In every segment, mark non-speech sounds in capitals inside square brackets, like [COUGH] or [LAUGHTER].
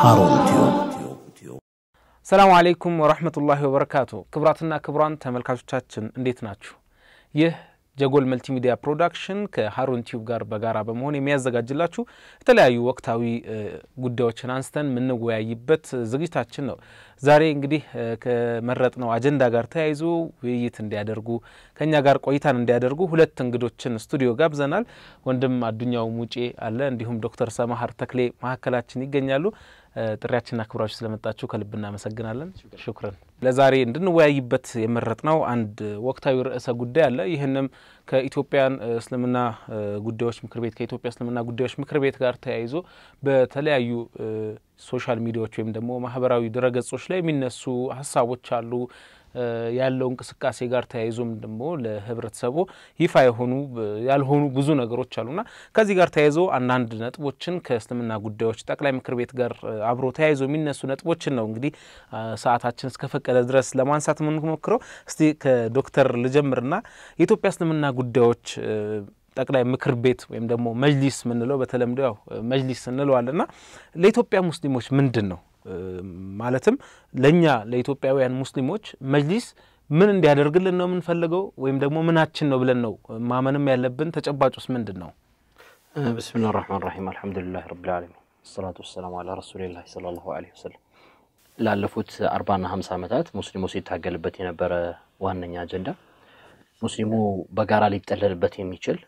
ሃሮን ቲዩብ ሰላሙ ወረህመቱላሂ ወበረካቱ። ክቡራትና ክቡራን ተመልካቾቻችን እንዴት ናችሁ? ይህ ጀጎል መልቲሚዲያ ፕሮዳክሽን ከሀሩን ቲዩብ ጋር በጋራ በመሆን የሚያዘጋጅላችሁ የተለያዩ ወቅታዊ ጉዳዮችን አንስተን የምንወያይበት ዝግጅታችን ነው። ዛሬ እንግዲህ ከመረጥነው አጀንዳ ጋር ተያይዞ ውይይት እንዲያደርጉ ከእኛ ጋር ቆይታን እንዲያደርጉ ሁለት እንግዶችን ስቱዲዮ ጋብዘናል። ወንድም አዱኛው ሙጬ አለ፣ እንዲሁም ዶክተር ሰማሀር ተክሌ መካከላችን ይገኛሉ። ጥሪያችንን አክብራችሁ ስለመጣችሁ ከልብ እናመሰግናለን። ሽኩረን። ለዛሬ እንድንወያይበት የመረጥ ነው አንድ ወቅታዊ ርዕሰ ጉዳይ አለ። ይህንም ከኢትዮጵያን እስልምና ጉዳዮች ምክር ቤት ከኢትዮጵያ እስልምና ጉዳዮች ምክር ቤት ጋር ተያይዞ በተለያዩ ሶሻል ሚዲያዎች ወይም ደግሞ ማህበራዊ ድረገጾች ላይ የሚነሱ ሀሳቦች አሉ ያለው እንቅስቃሴ ጋር ተያይዞም ደግሞ ለህብረተሰቡ ይፋ የሆኑ ያልሆኑ ብዙ ነገሮች አሉና ከዚህ ጋር ተያይዞ አንዳንድ ነጥቦችን ከእስልምና ጉዳዮች ጠቅላይ ምክር ቤት ጋር አብሮ ተያይዞ የሚነሱ ነጥቦችን ነው እንግዲህ ሰዓታችን እስከፈቀደ ድረስ ለማንሳት የምንሞክረው። እስቲ ከዶክተር ልጀምርና የኢትዮጵያ እስልምና ጉዳዮች ጠቅላይ ምክር ቤት ወይም ደግሞ መጅሊስ ምንለው በተለምዶ ያው መጅሊስ እንለዋልና ለኢትዮጵያ ሙስሊሞች ምንድን ነው ማለትም ለእኛ ለኢትዮጵያውያን ሙስሊሞች መጅሊስ ምን እንዲያደርግልን ነው የምንፈልገው ወይም ደግሞ ምናችን ነው ብለን ነው ማመንም ያለብን? ተጨባጭ ውስጥ ምንድን ነው? ብስሚላህ ራህማን ራሂም አልሐምዱሊላህ ረብልዓለሚን ሰላቱ ወሰላሙ አላ ረሱሊላህ ላሁ ለ ወሰለም። ላለፉት አርባና ሀምሳ ዓመታት ሙስሊሙ ሲታገልበት የነበረ ዋነኛ አጀንዳ ሙስሊሙ በጋራ ሊጠለልበት የሚችል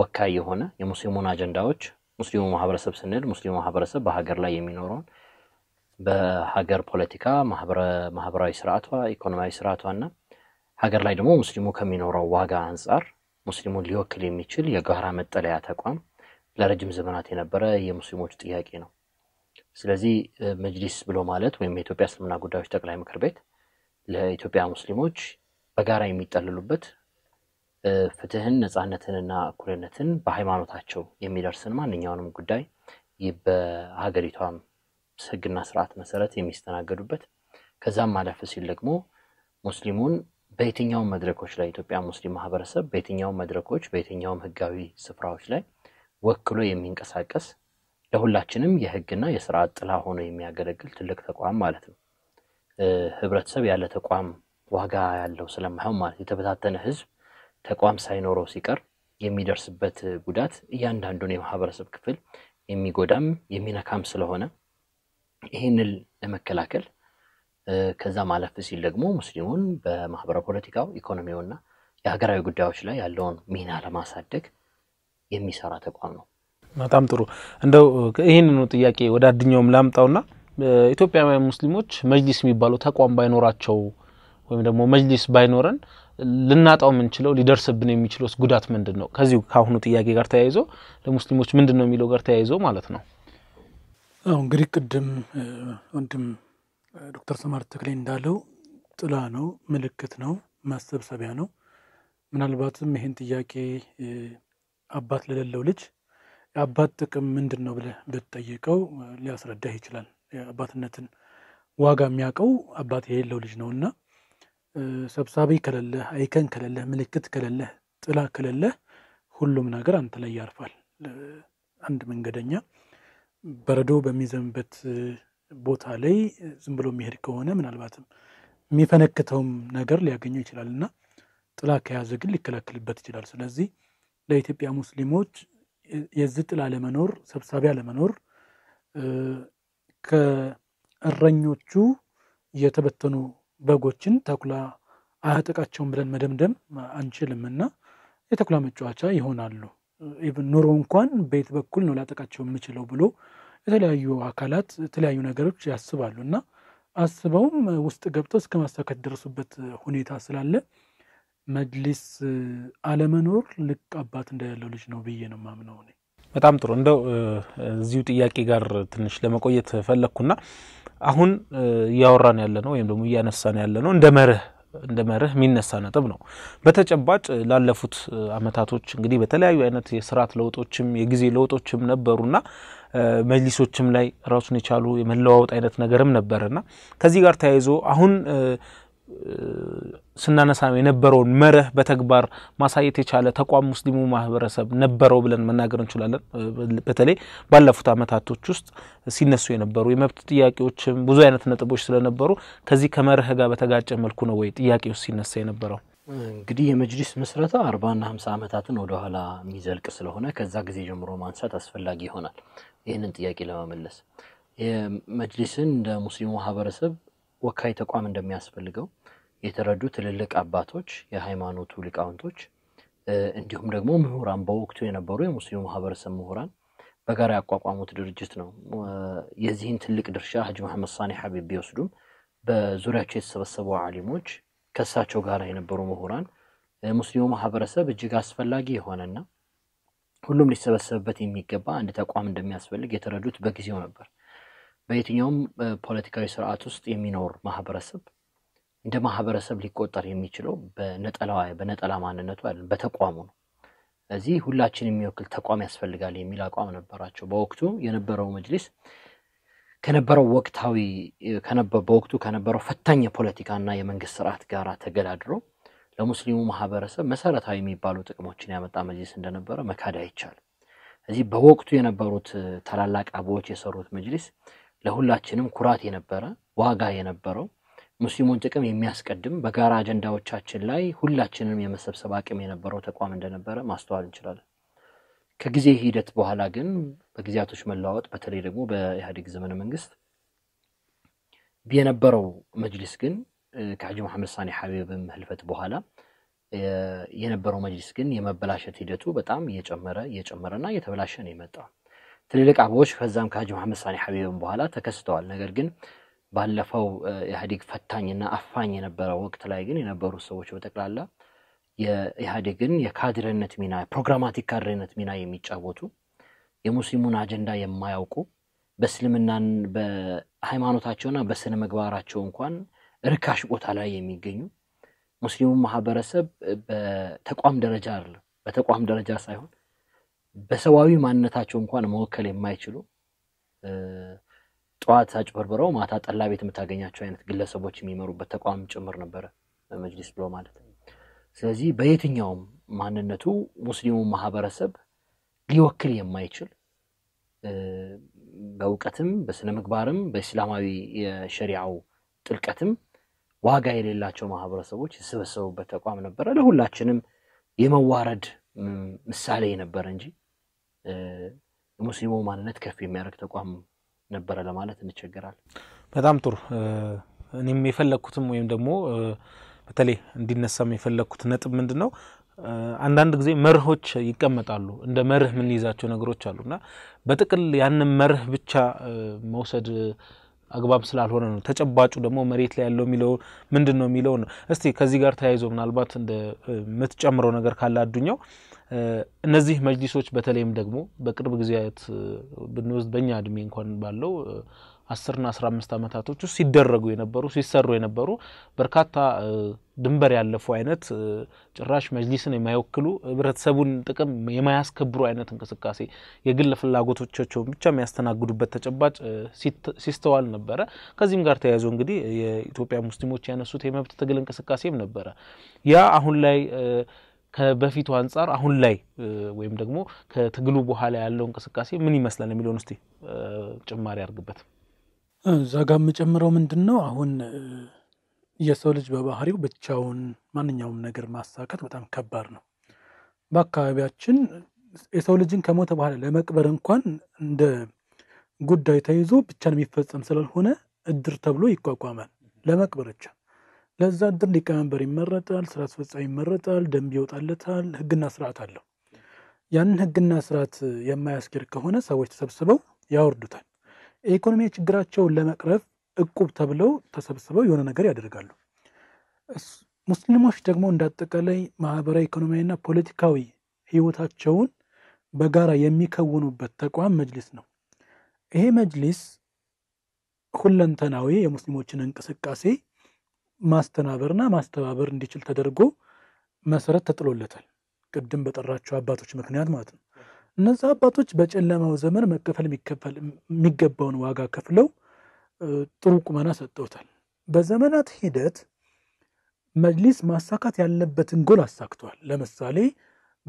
ወካይ የሆነ የሙስሊሙን አጀንዳዎች ሙስሊሙ ማህበረሰብ ስንል ሙስሊሙ ማህበረሰብ በሀገር ላይ የሚኖረውን በሀገር ፖለቲካ፣ ማህበራዊ ስርዓቷ፣ ኢኮኖሚያዊ ስርዓቷ እና ሀገር ላይ ደግሞ ሙስሊሙ ከሚኖረው ዋጋ አንጻር ሙስሊሙን ሊወክል የሚችል የጋራ መጠለያ ተቋም ለረጅም ዘመናት የነበረ የሙስሊሞች ጥያቄ ነው። ስለዚህ መጅሊስ ብሎ ማለት ወይም የኢትዮጵያ እስልምና ጉዳዮች ጠቅላይ ምክር ቤት ለኢትዮጵያ ሙስሊሞች በጋራ የሚጠልሉበት ፍትህን፣ ነፃነትንና እኩልነትን በሃይማኖታቸው የሚደርስን ማንኛውንም ጉዳይ በሀገሪቷም ህግና ስርዓት መሰረት የሚስተናገዱበት ከዛም ማለፍ ሲል ደግሞ ሙስሊሙን በየትኛውም መድረኮች ላይ ኢትዮጵያ ሙስሊም ማህበረሰብ በየትኛውም መድረኮች በየትኛውም ህጋዊ ስፍራዎች ላይ ወክሎ የሚንቀሳቀስ ለሁላችንም የህግና የስርዓት ጥላ ሆኖ የሚያገለግል ትልቅ ተቋም ማለት ነው። ህብረተሰብ ያለ ተቋም ዋጋ ያለው ስለማይሆን ማለት የተበታተነ ህዝብ ተቋም ሳይኖረው ሲቀር የሚደርስበት ጉዳት እያንዳንዱን የማህበረሰብ ክፍል የሚጎዳም የሚነካም ስለሆነ ይህንን ለመከላከል ከዛ ማለፍ ሲል ደግሞ ሙስሊሙን በማህበረ ፖለቲካው፣ ኢኮኖሚውና የሀገራዊ ጉዳዮች ላይ ያለውን ሚና ለማሳደግ የሚሰራ ተቋም ነው። በጣም ጥሩ። እንደው ይህንኑ ጥያቄ ወደ አድኛውም ላምጣውና ኢትዮጵያውያን ሙስሊሞች መጅሊስ የሚባለው ተቋም ባይኖራቸው ወይም ደግሞ መጅሊስ ባይኖረን ልናጣው የምንችለው ሊደርስብን የሚችለው ጉዳት ምንድን ነው? ከዚሁ ከአሁኑ ጥያቄ ጋር ተያይዞ ለሙስሊሞች ምንድን ነው የሚለው ጋር ተያይዞ ማለት ነው። አሁ እንግዲህ ቅድም ወንድም ዶክተር ሰማር ተክሌ እንዳለው ጥላ ነው፣ ምልክት ነው፣ ማሰብሰቢያ ነው። ምናልባትም ይህን ጥያቄ አባት ለሌለው ልጅ የአባት ጥቅም ምንድን ነው ብለህ ብትጠይቀው ሊያስረዳህ ይችላል። የአባትነትን ዋጋ የሚያውቀው አባት የሌለው ልጅ ነው እና ሰብሳቢ ከሌለህ፣ አይከን ከሌለህ፣ ምልክት ከሌለህ፣ ጥላ ከሌለህ ሁሉም ነገር አንተ ላይ ያርፋል። አንድ መንገደኛ በረዶ በሚዘንበት ቦታ ላይ ዝም ብሎ የሚሄድ ከሆነ ምናልባትም የሚፈነክተውም ነገር ሊያገኘው ይችላል እና ጥላ ከያዘ ግን ሊከላከልበት ይችላል። ስለዚህ ለኢትዮጵያ ሙስሊሞች የዚህ ጥላ ለመኖር ሰብሳቢ ለመኖር ከእረኞቹ የተበተኑ በጎችን ተኩላ አያጠቃቸውን ብለን መደምደም እና የተኩላ መጫወቻ ይሆናሉ። ኢቭን ኑሮ እንኳን ቤት በኩል ነው ላጠቃቸው የምችለው ብሎ የተለያዩ አካላት የተለያዩ ነገሮች ያስባሉ እና አስበውም ውስጥ ገብተው እስከ ማሳካት ደረሱበት ሁኔታ ስላለ መድሊስ አለመኖር ልቅ አባት እንደሌለው ልጅ ነው ብዬ ነው ማምነው። በጣም ጥሩ እንደው እዚሁ ጥያቄ ጋር ትንሽ ለመቆየት ፈለግኩና አሁን እያወራን ያለ ነው ወይም ደግሞ እያነሳን ያለ ነው እንደ መርህ እንደ መርህ የሚነሳ ነጥብ ነው። በተጨባጭ ላለፉት አመታቶች እንግዲህ በተለያዩ አይነት የስርዓት ለውጦችም የጊዜ ለውጦችም ነበሩና መጅሊሶችም ላይ ራሱን የቻሉ የመለዋወጥ አይነት ነገርም ነበረና ከዚህ ጋር ተያይዞ አሁን ስናነሳ የነበረውን መርህ በተግባር ማሳየት የቻለ ተቋም ሙስሊሙ ማህበረሰብ ነበረው ብለን መናገር እንችላለን። በተለይ ባለፉት አመታቶች ውስጥ ሲነሱ የነበሩ የመብት ጥያቄዎችም ብዙ አይነት ነጥቦች ስለነበሩ ከዚህ ከመርህ ጋር በተጋጨ መልኩ ነው ወይ ጥያቄዎች ሲነሳ የነበረው? እንግዲህ የመጅሊስ ምስረታ አርባና ሀምሳ ዓመታትን ወደኋላ የሚዘልቅ ስለሆነ ከዛ ጊዜ ጀምሮ ማንሳት አስፈላጊ ይሆናል። ይህንን ጥያቄ ለመመለስ የመጅሊስን እንደ ሙስሊሙ ማህበረሰብ ወካይ ተቋም እንደሚያስፈልገው የተረዱ ትልልቅ አባቶች፣ የሃይማኖቱ ሊቃውንቶች እንዲሁም ደግሞ ምሁራን፣ በወቅቱ የነበሩ የሙስሊሙ ማህበረሰብ ምሁራን በጋራ ያቋቋሙት ድርጅት ነው። የዚህን ትልቅ ድርሻ ሀጅ መሐመድ ሳኒ ሀቢብ ቢወስዱም በዙሪያቸው የተሰበሰቡ አሊሞች ከሳቸው ጋር የነበሩ ምሁራን ሙስሊሙ ማህበረሰብ እጅግ አስፈላጊ የሆነና ሁሉም ሊሰበሰብበት የሚገባ አንድ ተቋም እንደሚያስፈልግ የተረዱት በጊዜው ነበር። በየትኛውም ፖለቲካዊ ስርዓት ውስጥ የሚኖር ማህበረሰብ እንደ ማህበረሰብ ሊቆጠር የሚችለው በነጠላ በነጠላ ማንነቱ አይደለም፣ በተቋሙ ነው። እዚህ ሁላችን የሚወክል ተቋም ያስፈልጋል የሚል አቋም ነበራቸው። በወቅቱ የነበረው መጅሊስ ከነበረው ወቅታዊ በወቅቱ ከነበረው ፈታኝ የፖለቲካና የመንግስት ስርዓት ጋር ተገዳድሮ ለሙስሊሙ ማህበረሰብ መሰረታዊ የሚባሉ ጥቅሞችን ያመጣ መጅሊስ እንደነበረ መካድ አይቻልም። እዚህ በወቅቱ የነበሩት ታላላቅ አቦዎች የሰሩት መጅሊስ ለሁላችንም ኩራት የነበረ ዋጋ የነበረው ሙስሊሙን ጥቅም የሚያስቀድም በጋራ አጀንዳዎቻችን ላይ ሁላችንም የመሰብሰብ አቅም የነበረው ተቋም እንደነበረ ማስተዋል እንችላለን። ከጊዜ ሂደት በኋላ ግን በጊዜያቶች መለዋወጥ በተለይ ደግሞ በኢህአዴግ ዘመነ መንግስት የነበረው መጅሊስ ግን ከሐጂ መሐመድ ሳኒ ሐቢብም ህልፈት በኋላ የነበረው መጅሊስ ግን የመበላሸት ሂደቱ በጣም እየጨመረ እየጨመረና እየተበላሸ ነው የመጣው። ትልልቅ አበቦች ከዛም ከሀጂ መሐመድ ሳኒ ሀቢብን በኋላ ተከስተዋል። ነገር ግን ባለፈው ኢህአዴግ ፈታኝና አፋኝ የነበረው ወቅት ላይ ግን የነበሩ ሰዎች በጠቅላላ የኢህአዴግን የካድሬነት ሚና ፕሮግራማቲክ ካድሬነት ሚና የሚጫወቱ የሙስሊሙን አጀንዳ የማያውቁ በእስልምናን በሃይማኖታቸውና በስነ ምግባራቸው እንኳን ርካሽ ቦታ ላይ የሚገኙ ሙስሊሙ ማህበረሰብ በተቋም ደረጃ አለ በተቋም ደረጃ ሳይሆን በሰዋዊ ማንነታቸው እንኳን መወከል የማይችሉ ጠዋት አጭበርብረው ማታ ጠላ ቤት የምታገኛቸው አይነት ግለሰቦች የሚመሩበት ተቋም ጭምር ነበረ መጅሊስ ብሎ ማለት። ነው። ስለዚህ በየትኛውም ማንነቱ ሙስሊሙ ማህበረሰብ ሊወክል የማይችል በእውቀትም በስነ ምግባርም በእስላማዊ የሸሪዓው ጥልቀትም ዋጋ የሌላቸው ማህበረሰቦች የተሰበሰቡበት ተቋም ነበረ። ለሁላችንም የመዋረድ ምሳሌ ነበረ እንጂ ሙስሊሙ ማንነት ከፍ የሚያደርግ ተቋም ነበረ ለማለት እንቸገራለን። በጣም ጥሩ። እኔም የፈለግኩትም ወይም ደግሞ በተለይ እንዲነሳም የፈለግኩት ነጥብ ምንድን ነው፣ አንዳንድ ጊዜ መርሆች ይቀመጣሉ። እንደ መርህ የምንይዛቸው ነገሮች እና በጥቅል ያንን መርህ ብቻ መውሰድ አግባብ ስላልሆነ ነው። ተጨባጩ ደግሞ መሬት ላይ ያለው የሚለው ምንድን ነው የሚለው ነው። እስቲ ከዚህ ጋር ተያይዞ ምናልባት እንደምትጨምረው ነገር ካለ አዱኛው እነዚህ መጅሊሶች በተለይም ደግሞ በቅርብ ጊዜያት ብንወስድ በእኛ እድሜ እንኳን ባለው አስርና አስራ አምስት ዓመታቶች ውስጥ ሲደረጉ የነበሩ ሲሰሩ የነበሩ በርካታ ድንበር ያለፉ አይነት ጭራሽ መጅሊስን የማይወክሉ ህብረተሰቡን ጥቅም የማያስከብሩ አይነት እንቅስቃሴ የግል ፍላጎቶቻቸውን ብቻ የሚያስተናግዱበት ተጨባጭ ሲስተዋል ነበረ። ከዚህም ጋር ተያይዞ እንግዲህ የኢትዮጵያ ሙስሊሞች ያነሱት የመብት ትግል እንቅስቃሴም ነበረ። ያ አሁን ላይ ከበፊቱ አንጻር አሁን ላይ ወይም ደግሞ ከትግሉ በኋላ ያለው እንቅስቃሴ ምን ይመስላል የሚለውን እስቲ ጭማሪ አድርግበት። እዛ ጋር የምጨምረው ምንድን ነው አሁን የሰው ልጅ በባህሪው ብቻውን ማንኛውም ነገር ማሳካት በጣም ከባድ ነው። በአካባቢያችን የሰው ልጅን ከሞተ በኋላ ለመቅበር እንኳን እንደ ጉዳይ ተይዞ ብቻን የሚፈጸም ስላልሆነ እድር ተብሎ ይቋቋማል ለመቅበር ብቻ። ለዛ እድር ሊቀመንበር ይመረጣል፣ ስራ አስፈጻሚ ይመረጣል፣ ደንብ ይወጣለታል፣ ህግና ስርዓት አለው። ያንን ህግና ስርዓት የማያስኬድ ከሆነ ሰዎች ተሰብስበው ያወርዱታል። የኢኮኖሚ ችግራቸውን ለመቅረፍ እቁብ ተብለው ተሰብስበው የሆነ ነገር ያደርጋሉ። ሙስሊሞች ደግሞ እንዳጠቃላይ ማህበራዊ ኢኮኖሚያዊና ፖለቲካዊ ህይወታቸውን በጋራ የሚከውኑበት ተቋም መጅሊስ ነው። ይሄ መጅሊስ ሁለንተናዊ የሙስሊሞችን እንቅስቃሴ ማስተናበርና ማስተባበር እንዲችል ተደርጎ መሰረት ተጥሎለታል። ቅድም በጠራቸው አባቶች ምክንያት ማለት ነው። እነዚህ አባቶች በጨለማው ዘመን መከፈል የሚገባውን ዋጋ ከፍለው ጥሩ ቁመና ሰጥተውታል። በዘመናት ሂደት መጅሊስ ማሳካት ያለበትን ጎል አሳክተዋል። ለምሳሌ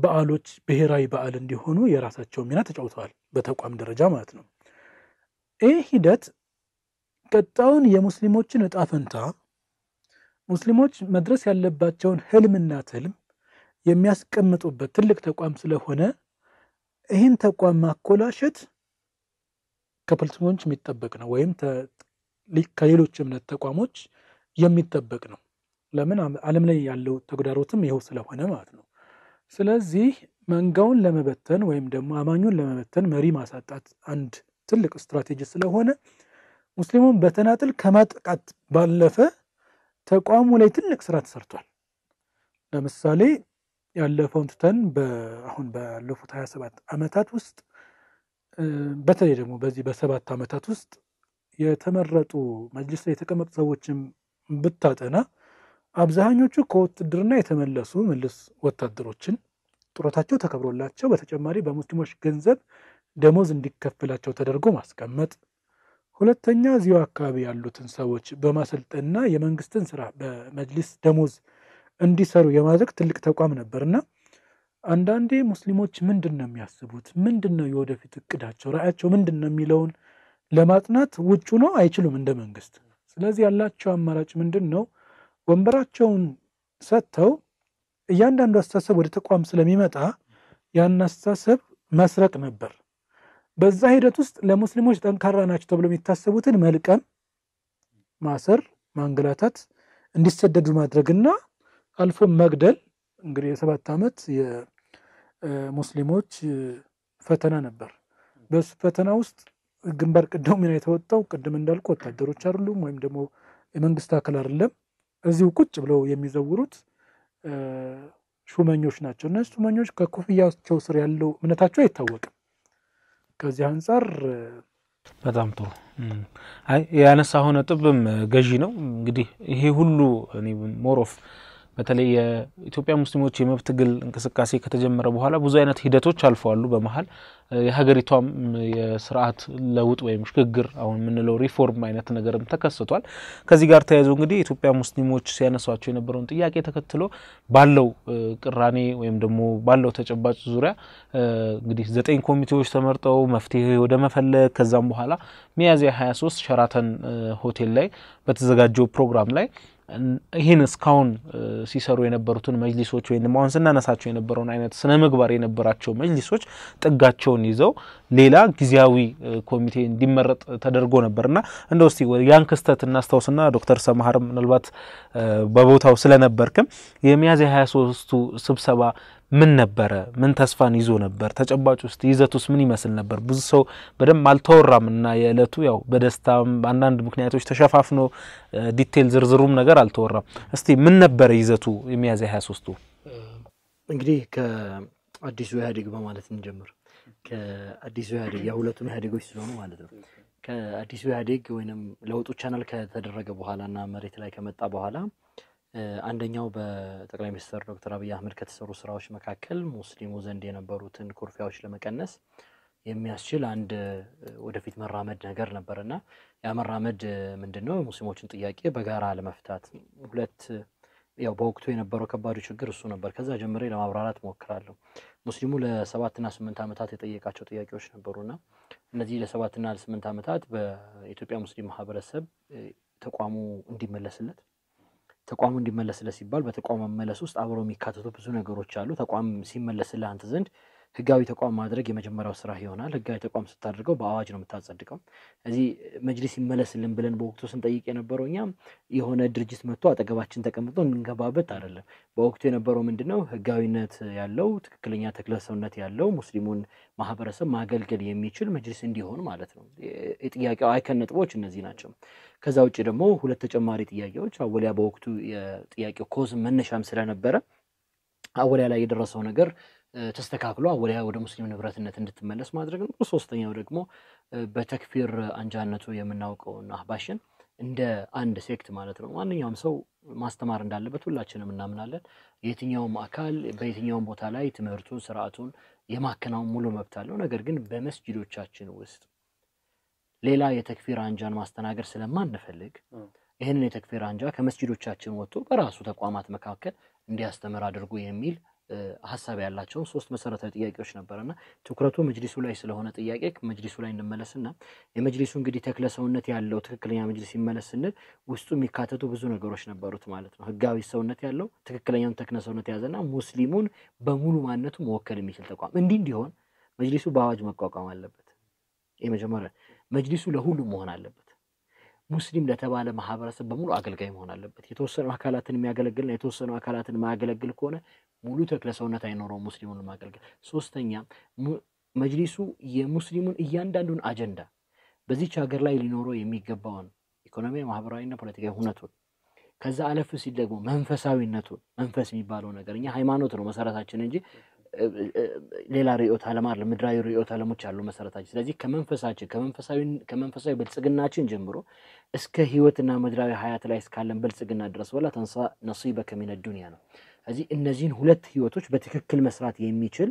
በዓሎች ብሔራዊ በዓል እንዲሆኑ የራሳቸው ሚና ተጫውተዋል፣ በተቋም ደረጃ ማለት ነው። ይህ ሂደት ቀጣውን የሙስሊሞችን እጣ ፈንታ ሙስሊሞች መድረስ ያለባቸውን ህልምና ትልም የሚያስቀምጡበት ትልቅ ተቋም ስለሆነ ይህን ተቋም ማኮላሸት ከፍልስፎች የሚጠበቅ ነው ወይም ከሌሎች እምነት ተቋሞች የሚጠበቅ ነው። ለምን ዓለም ላይ ያለው ተግዳሮትም ይኸው ስለሆነ ማለት ነው። ስለዚህ መንጋውን ለመበተን ወይም ደግሞ አማኙን ለመበተን መሪ ማሳጣት አንድ ትልቅ ስትራቴጂ ስለሆነ ሙስሊሙን በተናጥል ከማጥቃት ባለፈ ተቋሙ ላይ ትልቅ ስራ ተሰርቷል። ለምሳሌ ያለፈውን ትተን አሁን ባለፉት 27 ዓመታት ውስጥ በተለይ ደግሞ በዚህ በሰባት ዓመታት ውስጥ የተመረጡ መጅልስ ላይ የተቀመጡ ሰዎችም ብታጠና አብዛኞቹ ከውትድርና የተመለሱ ምልስ ወታደሮችን ጡረታቸው ተከብሮላቸው በተጨማሪ በሙስሊሞች ገንዘብ ደሞዝ እንዲከፍላቸው ተደርጎ ማስቀመጥ ሁለተኛ እዚሁ አካባቢ ያሉትን ሰዎች በማሰልጠንና የመንግስትን ስራ በመጅሊስ ደሞዝ እንዲሰሩ የማድረግ ትልቅ ተቋም ነበር እና አንዳንዴ ሙስሊሞች ምንድን ነው የሚያስቡት፣ ምንድን ነው የወደፊት እቅዳቸው፣ ራዕያቸው ምንድን ነው የሚለውን ለማጥናት ውጩ ነው አይችሉም እንደ መንግስት። ስለዚህ ያላቸው አማራጭ ምንድን ነው? ወንበራቸውን ሰጥተው እያንዳንዱ አስተሳሰብ ወደ ተቋም ስለሚመጣ ያን አስተሳሰብ መስረቅ ነበር። በዛ ሂደት ውስጥ ለሙስሊሞች ጠንካራ ናቸው ተብሎ የሚታሰቡትን መልቀም፣ ማሰር፣ ማንገላታት፣ እንዲሰደዱ ማድረግና አልፎ መግደል እንግዲህ የሰባት ዓመት የሙስሊሞች ፈተና ነበር። በሱ ፈተና ውስጥ ግንባር ቀደም ሚና የተወጣው ቅድም እንዳልኩ ወታደሮች አይደሉም፣ ወይም ደግሞ የመንግስት አካል አይደለም። እዚሁ ቁጭ ብለው የሚዘውሩት ሹመኞች ናቸው። እነዚህ ሹመኞች ከኮፍያቸው ስር ያለው እምነታቸው አይታወቅም። ከዚህ አንጻር በጣም ጥሩ። አይ ሆነ ጥብም ገዢ ነው። እንግዲህ ይሄ ሁሉ ሞሮፍ በተለይ የኢትዮጵያ ሙስሊሞች የመብት ትግል እንቅስቃሴ ከተጀመረ በኋላ ብዙ አይነት ሂደቶች አልፈዋሉ። በመሀል የሀገሪቷም የስርዓት ለውጥ ወይም ሽግግር አሁን የምንለው ሪፎርም አይነት ነገርም ተከስቷል። ከዚህ ጋር ተያይዞ እንግዲህ የኢትዮጵያ ሙስሊሞች ሲያነሷቸው የነበረውን ጥያቄ ተከትሎ ባለው ቅራኔ ወይም ደግሞ ባለው ተጨባጭ ዙሪያ እንግዲህ ዘጠኝ ኮሚቴዎች ተመርጠው መፍትሄ ወደ መፈለግ ከዛም በኋላ ሚያዝያ 23 ሸራተን ሆቴል ላይ በተዘጋጀው ፕሮግራም ላይ ይህን እስካሁን ሲሰሩ የነበሩትን መጅሊሶች ወይም አሁን ስናነሳቸው የነበረውን አይነት ስነ ምግባር የነበራቸው መጅሊሶች ጥጋቸውን ይዘው ሌላ ጊዜያዊ ኮሚቴ እንዲመረጥ ተደርጎ ነበር። ና እንደ እስቲ ያን ክስተት እናስታውስና ዶክተር ሰማሀር ምናልባት በቦታው ስለነበርክም የሚያዝያ 23 ሶስቱ ስብሰባ ምን ነበረ? ምን ተስፋን ይዞ ነበር? ተጨባጭ ውስጥ ይዘቱስ ምን ይመስል ነበር? ብዙ ሰው በደንብ አልተወራም እና የዕለቱ ያው በደስታም አንዳንድ ምክንያቶች ተሸፋፍኖ ዲቴል ዝርዝሩም ነገር አልተወራም። እስቲ ምን ነበረ ይዘቱ የሚያዝያ ሀያ ሶስቱ እንግዲህ ከአዲሱ ኢህአዴግ በማለት እንጀምር። ከአዲሱ ኢህአዴግ የሁለቱም ኢህአዴጎች ስለሆኑ ማለት ነው። ከአዲሱ ኢህአዴግ ወይም ለውጡ ቻናል ከተደረገ በኋላ እና መሬት ላይ ከመጣ በኋላ አንደኛው በጠቅላይ ሚኒስትር ዶክተር አብይ አህመድ ከተሰሩ ስራዎች መካከል ሙስሊሙ ዘንድ የነበሩትን ኩርፊያዎች ለመቀነስ የሚያስችል አንድ ወደፊት መራመድ ነገር ነበር እና ያ መራመድ ምንድን ነው? የሙስሊሞችን ጥያቄ በጋራ ለመፍታት ሁለት ያው በወቅቱ የነበረው ከባዱ ችግር እሱ ነበር። ከዛ ጀምሬ ለማብራራት ሞክራለሁ። ሙስሊሙ ለሰባትና ስምንት ዓመታት የጠየቃቸው ጥያቄዎች ነበሩና እነዚህ ለሰባትና ለስምንት ዓመታት በኢትዮጵያ ሙስሊም ማህበረሰብ ተቋሙ እንዲመለስለት ተቋሙ እንዲመለስለት ሲባል በተቋም መመለስ ውስጥ አብሮ የሚካተቱ ብዙ ነገሮች አሉ። ተቋም ሲመለስልህ አንተ ዘንድ ህጋዊ ተቋም ማድረግ የመጀመሪያው ስራ ይሆናል። ህጋዊ ተቋም ስታደርገው በአዋጅ ነው የምታጸድቀው። እዚህ መጅሊስ ይመለስልን ብለን በወቅቱ ስንጠይቅ የነበረው እኛም የሆነ ድርጅት መጥቶ አጠገባችን ተቀምጦ እንገባበት አይደለም። በወቅቱ የነበረው ምንድነው ህጋዊነት ያለው ትክክለኛ ተክለሰውነት ያለው ሙስሊሙን ማህበረሰብ ማገልገል የሚችል መጅሊስ እንዲሆን ማለት ነው። የጥያቄው አይከን ነጥቦች እነዚህ ናቸው። ከዛ ውጭ ደግሞ ሁለት ተጨማሪ ጥያቄዎች አወሊያ በወቅቱ የጥያቄው ኮዝ መነሻም ስለነበረ አወሊያ ላይ የደረሰው ነገር ተስተካክሏ ወደ ሙስሊም ንብረትነት እንድትመለስ ማድረግ ነው። ሶስተኛው ደግሞ በተክፊር አንጃነቱ የምናውቀውን አህባሽን እንደ አንድ ሴክት ማለት ነው ማንኛውም ሰው ማስተማር እንዳለበት ሁላችንም እናምናለን። የትኛውም አካል በየትኛውም ቦታ ላይ ትምህርቱን፣ ስርዓቱን የማከናወን ሙሉ መብት አለው። ነገር ግን በመስጅዶቻችን ውስጥ ሌላ የተክፊር አንጃን ማስተናገድ ስለማንፈልግ ይህንን የተክፊር አንጃ ከመስጅዶቻችን ወጥቶ በራሱ ተቋማት መካከል እንዲያስተምር አድርጉ የሚል ሀሳብ ያላቸው ሶስት መሰረታዊ ጥያቄዎች ነበር ትኩረቱ መጅሊሱ ላይ ስለሆነ ጥያቄ መጅሊሱ ላይ እንመለስና የመጅሊሱ እንግዲህ ተክለ ሰውነት ያለው ትክክለኛ መጅሊስ ይመለስ ስንል ውስጡ የሚካተቱ ብዙ ነገሮች ነበሩት ማለት ነው። ህጋዊ ሰውነት ያለው ትክክለኛውን ተክለ ሰውነት የያዘና ሙስሊሙን በሙሉ ማንነቱ መወከል የሚችል ተቋም እንዲህ እንዲሆን መጅሊሱ በአዋጅ መቋቋም አለበት። የመጀመሪያ መጅሊሱ ለሁሉም መሆን አለበት። ሙስሊም ለተባለ ማህበረሰብ በሙሉ አገልጋይ መሆን አለበት። የተወሰኑ አካላትን የሚያገለግልና የተወሰኑ አካላትን ማያገለግል ከሆነ ሙሉ ተክለ ሰውነት አይኖረው ሙስሊሙን ለማገልገል። ሶስተኛ መጅሊሱ የሙስሊሙን እያንዳንዱን አጀንዳ በዚች ሀገር ላይ ሊኖረው የሚገባውን ኢኮኖሚያዊ፣ ማህበራዊና ፖለቲካዊ ሁነቱን ከዛ አለፍ ሲል ደግሞ መንፈሳዊነቱን መንፈስ የሚባለው ነገር እኛ ሃይማኖት ነው መሰረታችን እንጂ ሌላ ርዕዮተ ዓለም አለ ምድራዊ ርዕዮተ ዓለሞች አሉ መሰረታችን። ስለዚህ ከመንፈሳችን ከመንፈሳዊ ብልጽግናችን ጀምሮ እስከ ህይወትና ምድራዊ ሀያት ላይ እስካለን ብልጽግና ድረስ ወላ ተንሳ ነሲበከ ሚነ ዱንያ ነው። ስለዚህ እነዚህን ሁለት ህይወቶች በትክክል መስራት የሚችል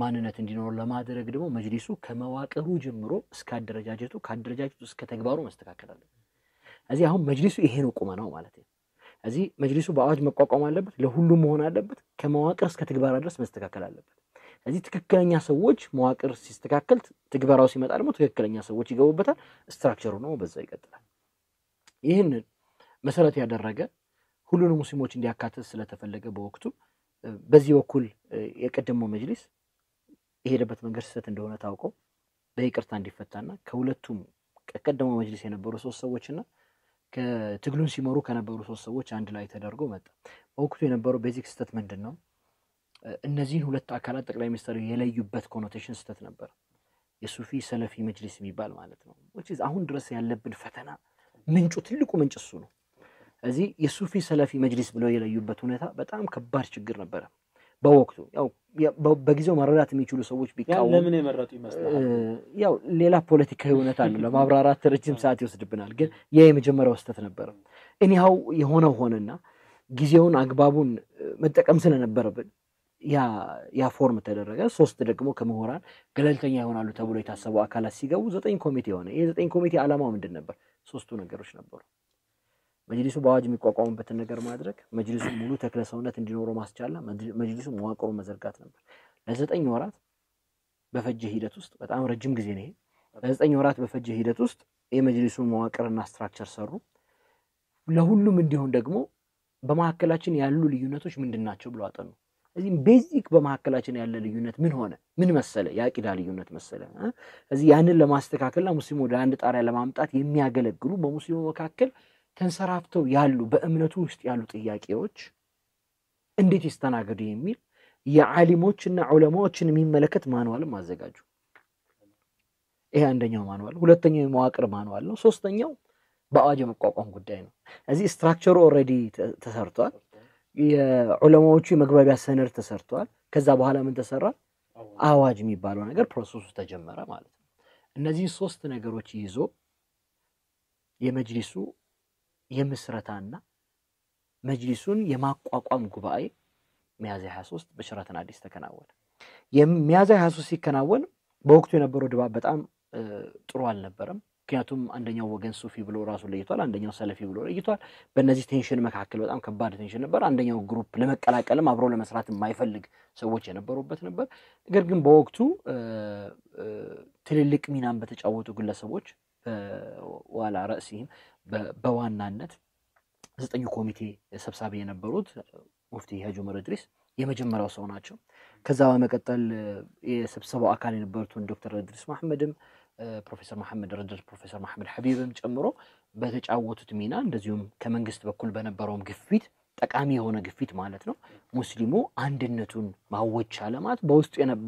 ማንነት እንዲኖር ለማድረግ ደግሞ መጅሊሱ ከመዋቅሩ ጀምሮ እስከ አደረጃጀቱ ከአደረጃጀቱ እስከ ተግባሩ መስተካከል አለ። እዚህ አሁን መጅሊሱ ይሄ ነው ቁመ ነው ማለት ነው። እዚህ መጅሊሱ በአዋጅ መቋቋም አለበት፣ ለሁሉም መሆን አለበት፣ ከመዋቅር እስከ ትግበራ ድረስ መስተካከል አለበት። እዚህ ትክክለኛ ሰዎች መዋቅር ሲስተካከል፣ ትግበራው ሲመጣ ደግሞ ትክክለኛ ሰዎች ይገቡበታል። ስትራክቸሩ ነው በዛ ይቀጥላል። ይህንን መሰረት ያደረገ ሁሉንም ሙስሊሞች እንዲያካትት ስለተፈለገ በወቅቱ በዚህ በኩል የቀደመው መጅሊስ የሄደበት መንገድ ስህተት እንደሆነ ታውቆ በይቅርታ እንዲፈታና ከሁለቱም ከቀደመው መጅሊስ የነበሩ ሶስት ሰዎችና ከትግሉን ሲመሩ ከነበሩ ሶስት ሰዎች አንድ ላይ ተደርጎ መጣ። በወቅቱ የነበረው ቤዚክ ስህተት ምንድን ነው? እነዚህን ሁለት አካላት ጠቅላይ ሚኒስትሩ የለዩበት ኮኖቴሽን ስህተት ነበር። የሱፊ ሰለፊ መጅሊስ የሚባል ማለት ነው። አሁን ድረስ ያለብን ፈተና ምንጩ ትልቁ ምንጭ እሱ ነው። እዚህ የሱፊ ሰለፊ መጅሊስ ብለው የለዩበት ሁኔታ በጣም ከባድ ችግር ነበረ በወቅቱ በጊዜው መረዳት የሚችሉ ሰዎች ቢቃወሙ የመረጡ ይመስላል? ያው ሌላ ፖለቲካዊ እውነት አለ። [LAUGHS] ለማብራራት ረጅም ሰዓት ይወስድብናል። ግን ያ የመጀመሪያው ስህተት ነበረ። እኒሃው የሆነው ሆነና ጊዜውን አግባቡን መጠቀም ስለነበረብን ያ ፎርም ተደረገ። ሶስት ደግሞ ከምሁራን ገለልተኛ ይሆናሉ ተብሎ የታሰቡ አካላት ሲገቡ ዘጠኝ ኮሚቴ ሆነ። ይህ ዘጠኝ ኮሚቴ ዓላማው ምንድን ነበር? ሶስቱ ነገሮች ነበሩ። መጅሊሱ በአዋጅ የሚቋቋሙበትን ነገር ማድረግ፣ መጅሊሱ ሙሉ ተክለ ሰውነት እንዲኖረው ማስቻልና መጅሊሱ መዋቅሩ መዘርጋት ነበር። ለዘጠኝ ወራት በፈጀ ሂደት ውስጥ በጣም ረጅም ጊዜ ነው ይሄ። ለዘጠኝ ወራት በፈጀ ሂደት ውስጥ የመጅሊሱ መዋቅርና ስትራክቸር ሰሩ። ለሁሉም እንዲሆን ደግሞ በመካከላችን ያሉ ልዩነቶች ምንድን ናቸው ብሎ አጠኑ። እዚህም ቤዚክ በመካከላችን ያለ ልዩነት ምን ሆነ? ምን መሰለ? የአቂዳ ልዩነት መሰለ። እዚህ ያንን ለማስተካከልና ሙስሊሙ ወደ አንድ ጣሪያ ለማምጣት የሚያገለግሉ በሙስሊሙ መካከል ተንሰራፍተው ያሉ በእምነቱ ውስጥ ያሉ ጥያቄዎች እንዴት ይስተናገዱ የሚል የዓሊሞችና ዑለማዎችን የሚመለከት ማንዋልም አዘጋጁ። ይሄ አንደኛው ማንዋል፣ ሁለተኛው የመዋቅር ማንዋል ነው። ሶስተኛው በአዋጅ የመቋቋም ጉዳይ ነው። እዚህ ስትራክቸሩ ኦልሬዲ ተሰርቷል። የዑለማዎቹ የመግባቢያ ሰነድ ተሰርቷል። ከዛ በኋላ ምን ተሰራ? አዋጅ የሚባለው ነገር ፕሮሰሱ ተጀመረ ማለት ነው። እነዚህ ሶስት ነገሮች ይዞ የመጅሊሱ የምስረታና መጅሊሱን የማቋቋም ጉባኤ ሚያዝያ 23 በሸራተን አዲስ ተከናወነ። ሚያዝያ 23 ሲከናወን በወቅቱ የነበረው ድባብ በጣም ጥሩ አልነበረም። ምክንያቱም አንደኛው ወገን ሱፊ ብሎ ራሱ ለይቷል፣ አንደኛው ሰለፊ ብሎ ለይቷል። በእነዚህ ቴንሽን መካከል በጣም ከባድ ቴንሽን ነበር። አንደኛው ግሩፕ ለመቀላቀልም አብሮ ለመስራት የማይፈልግ ሰዎች የነበሩበት ነበር። ነገር ግን በወቅቱ ትልልቅ ሚናን በተጫወቱ ግለሰቦች ዋላ ረእሲህም በዋናነት ዘጠኙ ኮሚቴ ሰብሳቢ የነበሩት ሙፍቲ ሀጂ ዑመር እድሪስ የመጀመሪያው ሰው ናቸው። ከዛ በመቀጠል የስብሰባው አካል የነበሩትን ዶክተር እድሪስ ማሐመድም ፕሮፌሰር ማሐመድ ረድር ፕሮፌሰር ማሐመድ ሐቢብም ጨምሮ በተጫወቱት ሚና እንደዚሁም ከመንግስት በኩል በነበረውም ግፊት ጠቃሚ የሆነ ግፊት ማለት ነው። ሙስሊሙ አንድነቱን ማወጅ ቻለ ማለት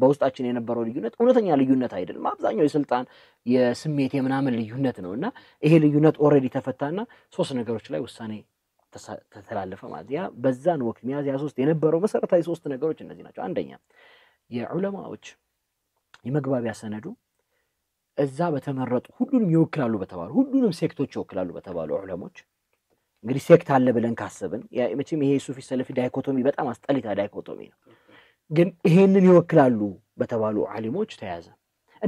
በውስጣችን የነበረው ልዩነት እውነተኛ ልዩነት አይደለም። አብዛኛው የስልጣን የስሜት የምናምን ልዩነት ነው እና ይሄ ልዩነት ኦልሬዲ ተፈታና ሶስት ነገሮች ላይ ውሳኔ ተተላለፈ ማለት ያ በዛን ወቅት ሚያዝያ ሶስት የነበረው መሰረታዊ ሶስት ነገሮች እነዚህ ናቸው። አንደኛ የዑለማዎች የመግባቢያ ሰነዱ እዛ በተመረጡ ሁሉንም ይወክላሉ በተባሉ ሁሉንም ሴክቶች ይወክላሉ በተባሉ ዑለሞች እንግዲህ ሴክት አለ ብለን ካሰብን መቼም ይሄ ሱፊ ሰለፊ ዳይኮቶሚ በጣም አስጠሊታ ዳይኮቶሚ ነው። ግን ይሄንን ይወክላሉ በተባሉ ዓሊሞች ተያዘ።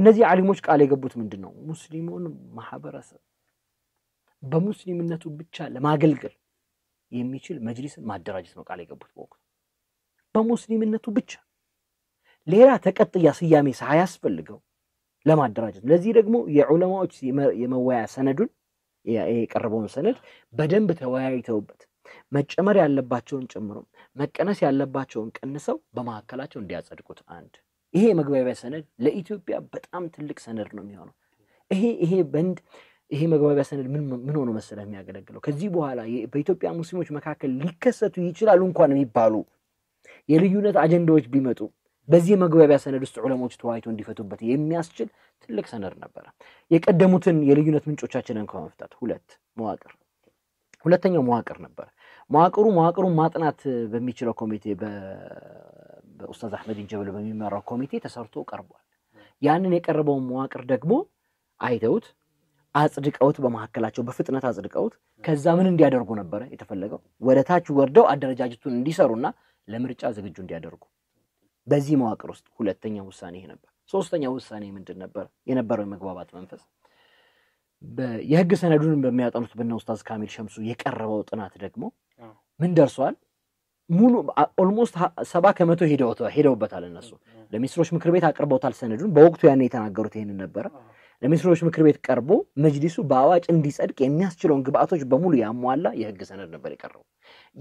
እነዚህ ዓሊሞች ቃል የገቡት ምንድን ነው? ሙስሊሙን ማህበረሰብ በሙስሊምነቱ ብቻ ለማገልገል የሚችል መጅሊስን ማደራጀት ነው ቃል የገቡት በወቅቱ በሙስሊምነቱ ብቻ ሌላ ተቀጥያ ስያሜ ሳያስፈልገው ለማደራጀት። ለዚህ ደግሞ የዑለማዎች የመወያ ሰነዱን የቀረበውን ሰነድ በደንብ ተወያይተውበት መጨመር ያለባቸውን ጨምሮ መቀነስ ያለባቸውን ቀንሰው በመካከላቸው እንዲያጸድቁት። አንድ ይሄ የመግባቢያ ሰነድ ለኢትዮጵያ በጣም ትልቅ ሰነድ ነው የሚሆነው። ይሄ ይሄ በንድ ይሄ መግባቢያ ሰነድ ምን ሆኖ መሰለ የሚያገለግለው ከዚህ በኋላ በኢትዮጵያ ሙስሊሞች መካከል ሊከሰቱ ይችላሉ እንኳን የሚባሉ የልዩነት አጀንዳዎች ቢመጡ በዚህ መግባቢያ ሰነድ ውስጥ ዑለሞች ተዋይቶ እንዲፈቱበት የሚያስችል ትልቅ ሰነድ ነበረ። የቀደሙትን የልዩነት ምንጮቻችንን ከመፍታት ሁለት መዋቅር፣ ሁለተኛው መዋቅር ነበረ። መዋቅሩ መዋቅሩን ማጥናት በሚችለው ኮሚቴ በኡስታዝ አሕመዲን ጀበል በሚመራው ኮሚቴ ተሰርቶ ቀርቧል። ያንን የቀረበውን መዋቅር ደግሞ አይተውት አጽድቀውት በመካከላቸው በፍጥነት አጽድቀውት ከዛ ምን እንዲያደርጉ ነበረ የተፈለገው? ወደ ታች ወርደው አደረጃጀቱን እንዲሰሩና ለምርጫ ዝግጁ እንዲያደርጉ በዚህ መዋቅር ውስጥ ሁለተኛ ውሳኔ ይሄ ነበር። ሶስተኛ ውሳኔ ምንድን ነበር? የነበረው የመግባባት መንፈስ። የህግ ሰነዱን በሚያጠኑት ብና ኡስታዝ ካሚል ሸምሱ የቀረበው ጥናት ደግሞ ምን ደርሷል? ሙሉ ኦልሞስት ሰባ ከመቶ ሄደውበታል። እነሱ ለሚኒስትሮች ምክር ቤት አቅርበውታል ሰነዱን። በወቅቱ ያን የተናገሩት ይህንን ነበረ። ለሚኒስትሮች ምክር ቤት ቀርቦ መጅሊሱ በአዋጭ እንዲጸድቅ የሚያስችለውን ግብአቶች በሙሉ ያሟላ የህግ ሰነድ ነበር የቀረበው።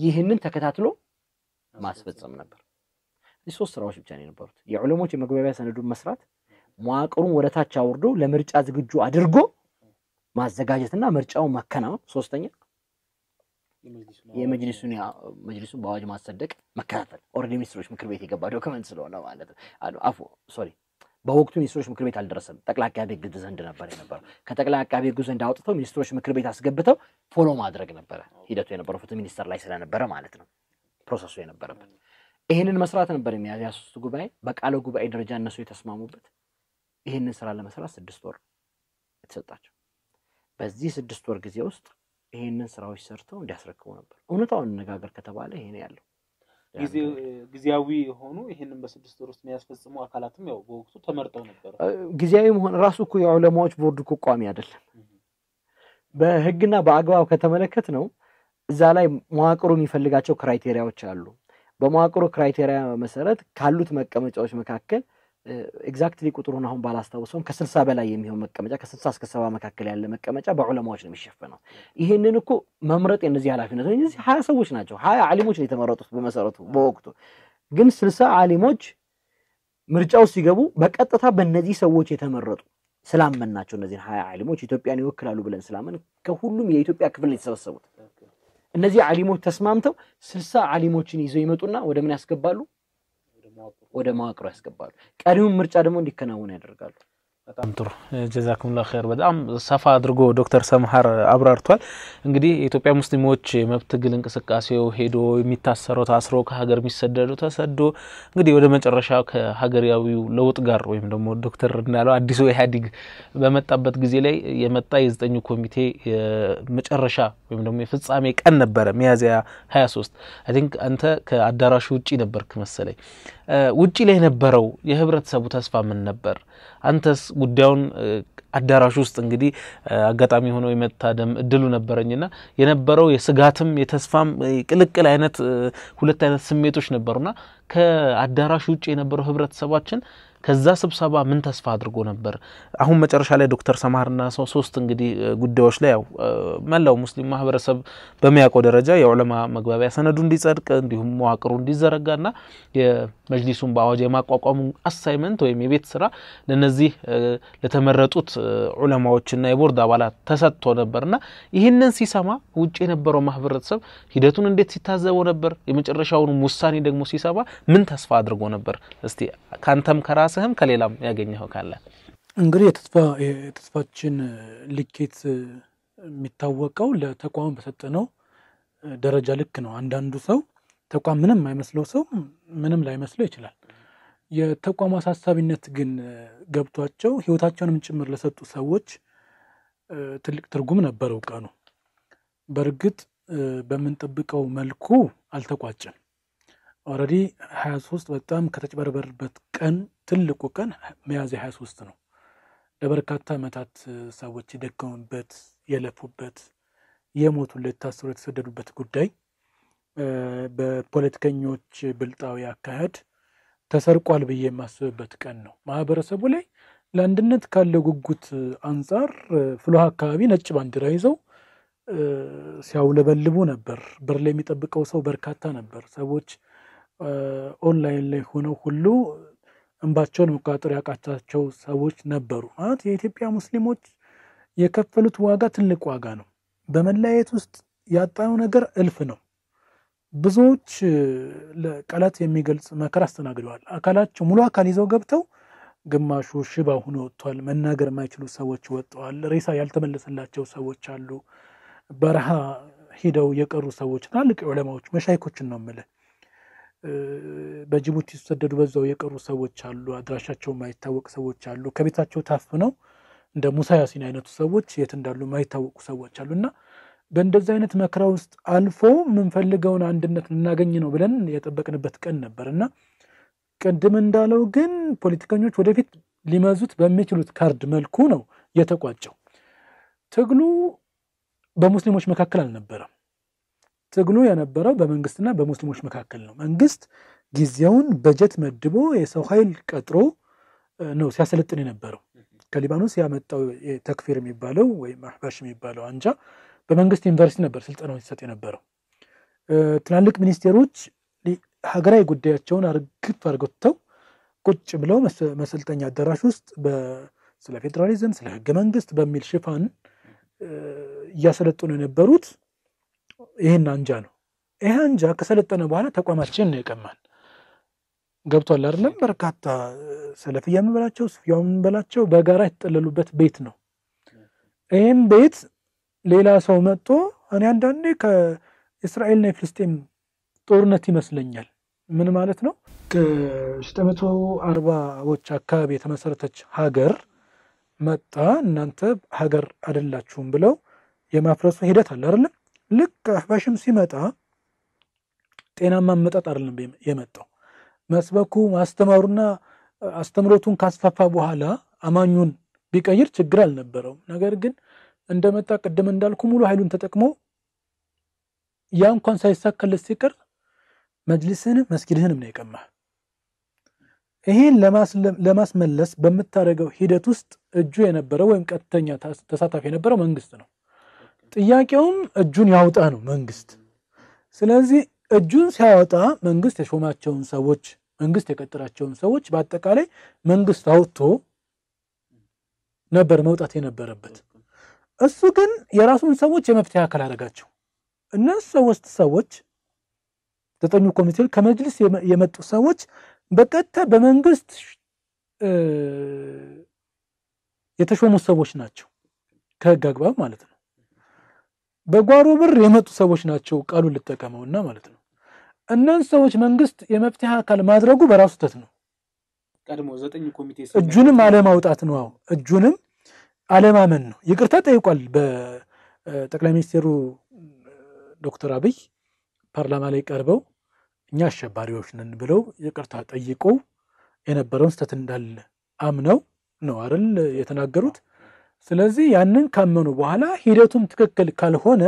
ይህንን ተከታትሎ ማስፈጸም ነበር። ሶስት ስራዎች ብቻ ነው የነበሩት። የዑለሞች የመግባቢያ ሰነዱን መስራት፣ መዋቅሩን ወደ ታች አውርዶ ለምርጫ ዝግጁ አድርጎ ማዘጋጀትና ምርጫውን መከናወን፣ ሶስተኛ የመጅሊሱን መጅሊሱን በአዋጅ ማጸደቅ መከታተል። ኦልሬዲ ሚኒስትሮች ምክር ቤት የገባ ዶክመንት ስለሆነ ማለት ነው። አፎ ሶሪ በወቅቱ ሚኒስትሮች ምክር ቤት አልደረሰም። ጠቅላይ አቃቤ ሕግ ዘንድ ነበር የነበረው። ከጠቅላይ አቃቤ ሕግ ዘንድ አውጥተው ሚኒስትሮች ምክር ቤት አስገብተው ፎሎ ማድረግ ነበረ ሂደቱ የነበረው ፍትህ ሚኒስተር ላይ ስለነበረ ማለት ነው ፕሮሰሱ የነበረበት ይህንን መስራት ነበር የሚያዝያ ሶስት ጉባኤ በቃለ ጉባኤ ደረጃ እነሱ የተስማሙበት። ይህንን ስራ ለመስራት ስድስት ወር የተሰጣቸው። በዚህ ስድስት ወር ጊዜ ውስጥ ይህንን ስራዎች ሰርተው እንዲያስረክቡ ነበር። እውነታውን እንነጋገር ከተባለ ይሄ ያለው ጊዜያዊ የሆኑ ይህንን በስድስት ወር ውስጥ የሚያስፈጽሙ አካላትም ያው በወቅቱ ተመርጠው ነበር። ጊዜያዊ መሆን ራሱ እኮ የዑለማዎች ቦርድ እኮ ቋሚ አይደለም። በህግና በአግባብ ከተመለከት ነው እዛ ላይ መዋቅሩ የሚፈልጋቸው ክራይቴሪያዎች አሉ። በመዋቅሩ ክራይቴሪያ መሰረት ካሉት መቀመጫዎች መካከል ኤግዛክትሊ ቁጥሩን አሁን ባላስታውሰውም ከስልሳ በላይ የሚሆን መቀመጫ ከስልሳ እስከ ሰባ መካከል ያለ መቀመጫ በዑለማዎች ነው የሚሸፈነው። ይህንን እኮ መምረጥ የነዚህ ኃላፊነት እዚህ ሀያ ሰዎች ናቸው። ሀያ አሊሞች ነው የተመረጡት በመሰረቱ በወቅቱ ግን ስልሳ አሊሞች ምርጫው ሲገቡ በቀጥታ በእነዚህ ሰዎች የተመረጡ ስላመን ናቸው። እነዚህን ሀያ አሊሞች ኢትዮጵያን ይወክላሉ ብለን ስላመን ከሁሉም የኢትዮጵያ ክፍል የተሰበሰቡት እነዚህ ዓሊሞች ተስማምተው ስልሳ ዓሊሞችን ይዘው ይመጡና ወደ ምን ያስገባሉ? ወደ መዋቅሩ ያስገባሉ። ቀሪውን ምርጫ ደግሞ እንዲከናወን ያደርጋሉ። በጣም ጥሩ ጀዛኩምላ ኸይር። በጣም ሰፋ አድርጎ ዶክተር ሰምሀር አብራርቷል። እንግዲህ የኢትዮጵያ ሙስሊሞች መብት ትግል እንቅስቃሴው ሄዶ የሚታሰረው ታስሮ ከሀገር የሚሰደዱ ተሰዶ እንግዲህ ወደ መጨረሻ ከሀገራዊው ለውጥ ጋር ወይም ደግሞ ዶክተር እንዳለው አዲሱ ኢህአዴግ በመጣበት ጊዜ ላይ የመጣ የዘጠኙ ኮሚቴ መጨረሻ ወይም ደግሞ የፍጻሜ ቀን ነበረ ሚያዝያ 23 አይ ቲንክ አንተ ከአዳራሹ ውጪ ነበርክ መሰለኝ። ውጭ ላይ ነበረው የህብረተሰቡ ተስፋ ምን ነበር? አንተስ ጉዳዩን አዳራሽ ውስጥ እንግዲህ አጋጣሚ ሆነው የመታደም እድሉ ነበረኝና የነበረው የስጋትም የተስፋም ቅልቅል አይነት ሁለት አይነት ስሜቶች ነበሩና ከአዳራሽ ውጭ የነበረው ህብረተሰባችን ከዛ ስብሰባ ምን ተስፋ አድርጎ ነበር? አሁን መጨረሻ ላይ ዶክተር ሰማርና ሰው ሶስት እንግዲህ ጉዳዮች ላይ ያው መላው ሙስሊም ማህበረሰብ በሚያውቀው ደረጃ የዑለማ መግባቢያ ሰነዱ እንዲጸድቅ እንዲሁም መዋቅሩ እንዲዘረጋና መጅሊሱን በአዋጅ የማቋቋሙ አሳይመንት ወይም የቤት ስራ ለነዚህ ለተመረጡት ዑለማዎችና የቦርድ አባላት ተሰጥቶ ነበርና ይህንን ሲሰማ ውጭ የነበረው ማህበረተሰብ ሂደቱን እንዴት ሲታዘበው ነበር? የመጨረሻውን ውሳኔ ደግሞ ሲሰማ ምን ተስፋ አድርጎ ነበር? እስቲ ከአንተም ከራስህም ከሌላም ያገኘኸው ካለ እንግዲህ የተስፋችን ልኬት የሚታወቀው ለተቋሙ በሰጠነው ደረጃ ልክ ነው። አንዳንዱ ሰው ተቋም ምንም አይመስለው ሰው ምንም ላይመስለው ይችላል። የተቋሙ አሳሳቢነት ግን ገብቷቸው ህይወታቸውንም ጭምር ለሰጡ ሰዎች ትልቅ ትርጉም ነበረው ቀኑ። በእርግጥ በምንጠብቀው መልኩ አልተቋጨም። ኦልሬዲ 23 በጣም ከተጭበርበርበት ቀን ትልቁ ቀን ሚያዝያ 23 ነው። ለበርካታ ዓመታት ሰዎች የደከሙበት የለፉበት፣ የሞቱለት፣ ለታስሩ የተሰደዱበት ጉዳይ በፖለቲከኞች ብልጣዊ አካሄድ ተሰርቋል ብዬ የማስብበት ቀን ነው። ማህበረሰቡ ላይ ለአንድነት ካለው ጉጉት አንጻር ፍሉሃ አካባቢ ነጭ ባንዲራ ይዘው ሲያውለበልቡ ነበር። በር ላይ የሚጠብቀው ሰው በርካታ ነበር። ሰዎች ኦንላይን ላይ ሆነው ሁሉ እንባቸውን መቆጣጠር ያውቃቻቸው ሰዎች ነበሩ። ማለት የኢትዮጵያ ሙስሊሞች የከፈሉት ዋጋ ትልቅ ዋጋ ነው። በመለያየት ውስጥ ያጣነው ነገር እልፍ ነው። ብዙዎች ቃላት የሚገልጽ መከራ አስተናግደዋል። አካላቸው ሙሉ አካል ይዘው ገብተው ግማሹ ሽባ ሆኖ ወጥቷል። መናገር የማይችሉ ሰዎች ወጥተዋል። ሬሳ ያልተመለሰላቸው ሰዎች አሉ። በረሃ ሂደው የቀሩ ሰዎች ትላልቅ ዑለማዎች መሻይኮችን ነው የምልህ። በጅቡቲ ሲሰደዱ በዛው የቀሩ ሰዎች አሉ። አድራሻቸው የማይታወቅ ሰዎች አሉ። ከቤታቸው ታፍነው እንደ ሙሳ ያሲን አይነቱ ሰዎች የት እንዳሉ የማይታወቁ ሰዎች አሉ እና በእንደዚህ አይነት መከራ ውስጥ አልፎ የምንፈልገውን አንድነት ልናገኝ ነው ብለን የጠበቅንበት ቀን ነበር እና ቅድም እንዳለው ግን ፖለቲከኞች ወደፊት ሊመዙት በሚችሉት ካርድ መልኩ ነው የተቋጨው። ትግሉ በሙስሊሞች መካከል አልነበረም። ትግሉ የነበረው በመንግስትና በሙስሊሞች መካከል ነው። መንግስት ጊዜውን በጀት መድቦ የሰው ኃይል ቀጥሮ ነው ሲያሰለጥን የነበረው። ከሊባኖስ ያመጣው ተክፊር የሚባለው ወይም አህባሽ የሚባለው አንጃ በመንግስት ዩኒቨርሲቲ ነበር ስልጠናውን ሲሰጥ የነበረው። ትላልቅ ሚኒስቴሮች ሀገራዊ ጉዳያቸውን አርግፍ አርገተው ቁጭ ብለው መሰልጠኛ አዳራሽ ውስጥ ስለ ፌዴራሊዝም፣ ስለ ህገ መንግስት በሚል ሽፋን እያሰለጠኑ የነበሩት ይህን አንጃ ነው። ይህ አንጃ ከሰለጠነ በኋላ ተቋማችን ነው የቀማን። ገብቷል አይደለም? በርካታ ሰለፍያ የምንበላቸው ሱፊያ የምንበላቸው በጋራ የተጠለሉበት ቤት ነው። ይህም ቤት ሌላ ሰው መጥቶ እኔ አንዳንዴ ከእስራኤልና የፍልስጤም ጦርነት ይመስለኛል። ምን ማለት ነው? ከ 1940 አርባዎች አካባቢ የተመሰረተች ሀገር መጣ እናንተ ሀገር አይደላችሁም ብለው የማፍረሱ ሂደት አለ አይደለም። ልክ አህባሽም ሲመጣ ጤናማ መጠጥ አይደለም የመጣው። መስበኩ ማስተማሩና አስተምሮቱን ካስፋፋ በኋላ አማኙን ቢቀይር ችግር አልነበረውም። ነገር ግን እንደመጣ ቅድም እንዳልኩ ሙሉ ኃይሉን ተጠቅሞ ያ እንኳን ሳይሳካለት ሲቀር መጅልስህንም መስጊድህንም ነው የቀማህ። ይህን ለማስመለስ በምታደርገው ሂደት ውስጥ እጁ የነበረው ወይም ቀጥተኛ ተሳታፊ የነበረው መንግስት ነው። ጥያቄውም እጁን ያውጣ ነው መንግስት። ስለዚህ እጁን ሲያወጣ መንግስት የሾማቸውን ሰዎች፣ መንግስት የቀጠራቸውን ሰዎች በአጠቃላይ መንግስት አውጥቶ ነበር መውጣት የነበረበት። እሱ ግን የራሱን ሰዎች የመፍትሄ አካል አደረጋቸው። እነሱ ሶስት ሰዎች ዘጠኙ ኮሚቴ ከመጅልስ የመጡ ሰዎች በቀጥታ በመንግስት የተሾሙ ሰዎች ናቸው፣ ከህግ አግባብ ማለት ነው። በጓሮ ብር የመጡ ሰዎች ናቸው፣ ቃሉን ልጠቀመውና ማለት ነው። እነዚህ ሰዎች መንግስት የመፍትሄ አካል ማድረጉ በራሱ ተት ነው። እጁንም አለማውጣት ነው። አዎ እጁንም አለማመን ነው። ይቅርታ ጠይቋል። በጠቅላይ ሚኒስትሩ ዶክተር አብይ ፓርላማ ላይ ቀርበው እኛ አሸባሪዎች ነን ብለው ይቅርታ ጠይቁ የነበረውን ስህተት እንዳለ አምነው ነው አይደል የተናገሩት። ስለዚህ ያንን ካመኑ በኋላ ሂደቱም ትክክል ካልሆነ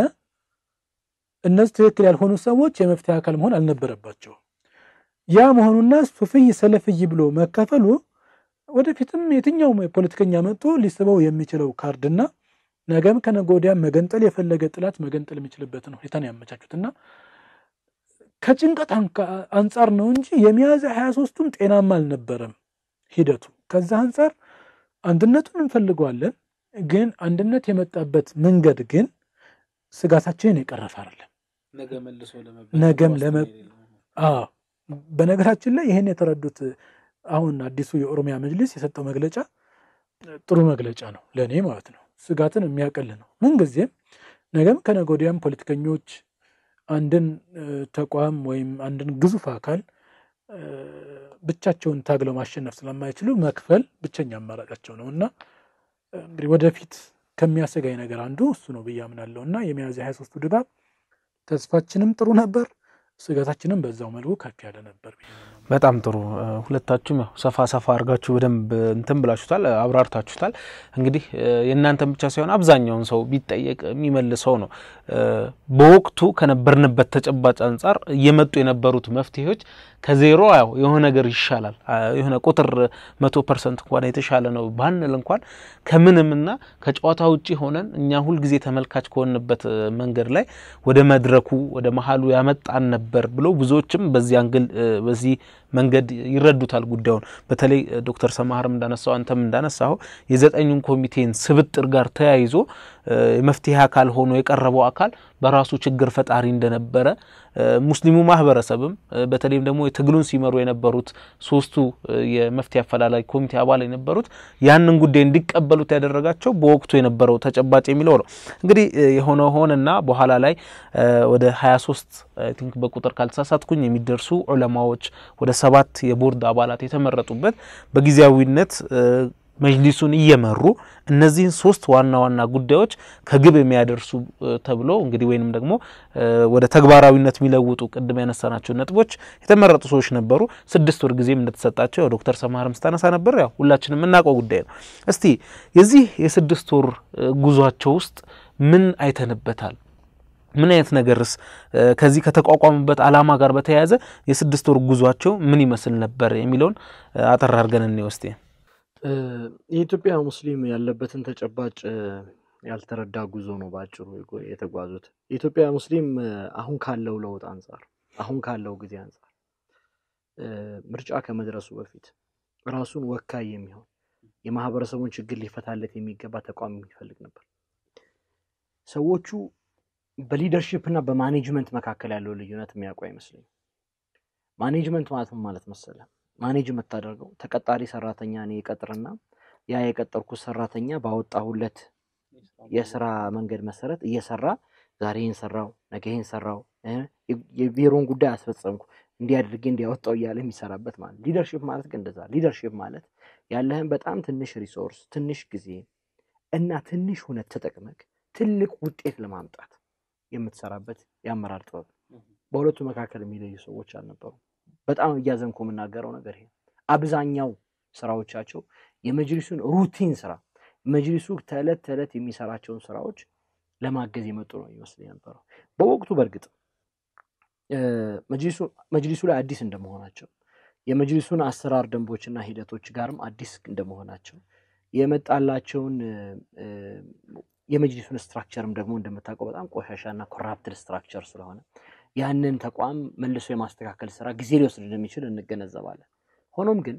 እነዚህ ትክክል ያልሆኑ ሰዎች የመፍትሄ አካል መሆን አልነበረባቸውም። ያ መሆኑና ሱፍይ ሰለፍይ ብሎ መከፈሉ ወደፊትም የትኛውም ፖለቲከኛ መጥቶ ሊስበው የሚችለው ካርድና ነገም ከነጎዲያ መገንጠል የፈለገ ጥላት መገንጠል የሚችልበትን ሁኔታን ያመቻቹት እና ከጭንቀት አንጻር ነው እንጂ የሚያዝያ ሀያ ሶስቱም ጤናማ አልነበረም ሂደቱ። ከዛ አንጻር አንድነቱን እንፈልገዋለን፣ ግን አንድነት የመጣበት መንገድ ግን ስጋታችንን የቀረፈ አይደለም። ነገም ለመ በነገራችን ላይ ይህን የተረዱት አሁን አዲሱ የኦሮሚያ መጅሊስ የሰጠው መግለጫ ጥሩ መግለጫ ነው ለእኔ ማለት ነው። ስጋትን የሚያቀል ነው። ምንጊዜም ነገም ከነገ ወዲያም ፖለቲከኞች አንድን ተቋም ወይም አንድን ግዙፍ አካል ብቻቸውን ታግለው ማሸነፍ ስለማይችሉ መክፈል ብቸኛ አማራጫቸው ነው እና እንግዲህ ወደፊት ከሚያሰጋኝ ነገር አንዱ እሱ ነው ብዬ አምናለሁ እና የሚያዝያ 23 ሶስቱ ድባብ ተስፋችንም ጥሩ ነበር ስጋታችንም በዛው መልኩ ከፍ ያለ ነበር። በጣም ጥሩ። ሁለታችሁም ያው ሰፋ ሰፋ አድርጋችሁ በደንብ እንትን ብላችሁታል፣ አብራርታችሁታል። እንግዲህ የእናንተን ብቻ ሳይሆን አብዛኛውን ሰው ቢጠየቅ የሚመልሰው ነው። በወቅቱ ከነበርንበት ተጨባጭ አንጻር እየመጡ የነበሩት መፍትሄዎች ከዜሮ ያው የሆነ ነገር ይሻላል የሆነ ቁጥር መቶ ፐርሰንት እንኳን የተሻለ ነው ባንል እንኳን ከምንምና ከጨዋታ ውጭ ሆነን እኛ ሁልጊዜ ተመልካች ከሆንበት መንገድ ላይ ወደ መድረኩ ወደ መሀሉ ያመጣን ነበር ነበር ብሎ ብዙዎችም በዚህ አንግል በዚህ መንገድ ይረዱታል ጉዳዩን። በተለይ ዶክተር ሰማህርም እንዳነሳው አንተም እንዳነሳው የዘጠኙን ኮሚቴን ስብጥር ጋር ተያይዞ የመፍትሄ አካል ሆኖ የቀረበው አካል በራሱ ችግር ፈጣሪ እንደነበረ ሙስሊሙ ማህበረሰብም በተለይም ደግሞ የትግሉን ሲመሩ የነበሩት ሶስቱ የመፍትሄ አፈላላጊ ኮሚቴ አባል የነበሩት ያንን ጉዳይ እንዲቀበሉት ያደረጋቸው በወቅቱ የነበረው ተጨባጭ የሚለው ነው። እንግዲህ የሆነ ሆነና በኋላ ላይ ወደ 23 ቲንክ በቁጥር ካልተሳሳትኩኝ የሚደርሱ ዑለማዎች ወደ ሰባት የቦርድ አባላት የተመረጡበት በጊዜያዊነት መጅሊሱን እየመሩ እነዚህን ሶስት ዋና ዋና ጉዳዮች ከግብ የሚያደርሱ ተብሎ እንግዲህ ወይንም ደግሞ ወደ ተግባራዊነት የሚለውጡ ቅድም ያነሳናቸው ነጥቦች የተመረጡ ሰዎች ነበሩ። ስድስት ወር ጊዜም እንደተሰጣቸው ያው ዶክተር ሰማርም ስታነሳ ነበር። ያው ሁላችንም የምናውቀው ጉዳይ ነው። እስቲ የዚህ የስድስት ወር ጉዟቸው ውስጥ ምን አይተንበታል? ምን አይነት ነገርስ ከዚህ ከተቋቋሙበት ዓላማ ጋር በተያያዘ የስድስት ወር ጉዟቸው ምን ይመስል ነበር የሚለውን አጠራ አርገን እኔ ውስጤ የኢትዮጵያ ሙስሊም ያለበትን ተጨባጭ ያልተረዳ ጉዞ ነው በአጭሩ የተጓዙት። የኢትዮጵያ ሙስሊም አሁን ካለው ለውጥ አንጻር፣ አሁን ካለው ጊዜ አንጻር ምርጫ ከመድረሱ በፊት ራሱን ወካይ የሚሆን የማህበረሰቡን ችግር ሊፈታለት የሚገባ ተቋም የሚፈልግ ነበር። ሰዎቹ በሊደርሽፕ እና በማኔጅመንት መካከል ያለው ልዩነት የሚያውቁ አይመስለኝ። ማኔጅመንት ማለት ምን ማለት መሰለ? ማኔጅ የምታደርገው ተቀጣሪ ሰራተኛ እኔ የቀጥርና ያ የቀጠርኩት ሰራተኛ ባወጣሁለት የስራ መንገድ መሰረት እየሰራ ዛሬ ይህን ሰራው፣ ነገ ይህን ሰራው፣ የቢሮን ጉዳይ አስፈጸምኩ፣ እንዲህ እንዲያወጣው እያለ የሚሰራበት ማለት። ሊደርሽፕ ማለት ግን እንደዛ ሊደርሽፕ ማለት ያለህን በጣም ትንሽ ሪሶርስ፣ ትንሽ ጊዜ እና ትንሽ ሁነት ተጠቅመክ ትልቅ ውጤት ለማምጣት የምትሰራበት የአመራር ጥበብ በሁለቱ መካከል የሚለዩ ሰዎች አልነበሩም። በጣም እያዘንኩ የምናገረው ነገር ይሄ አብዛኛው ስራዎቻቸው የመጅሊሱን ሩቲን ስራ መጅሊሱ ተዕለት ተዕለት የሚሰራቸውን ስራዎች ለማገዝ የመጡ ነው ይመስል የነበረው በወቅቱ። በእርግጥ መጅሊሱ ላይ አዲስ እንደመሆናቸው የመጅሊሱን አሰራር ደንቦችና ሂደቶች ጋርም አዲስ እንደመሆናቸው የመጣላቸውን የመጅሊሱን ስትራክቸርም ደግሞ እንደምታውቀው በጣም ቆሻሻና ኮራፕትድ ስትራክቸር ስለሆነ ያንን ተቋም መልሶ የማስተካከል ስራ ጊዜ ሊወስድ እንደሚችል እንገነዘባለን። ሆኖም ግን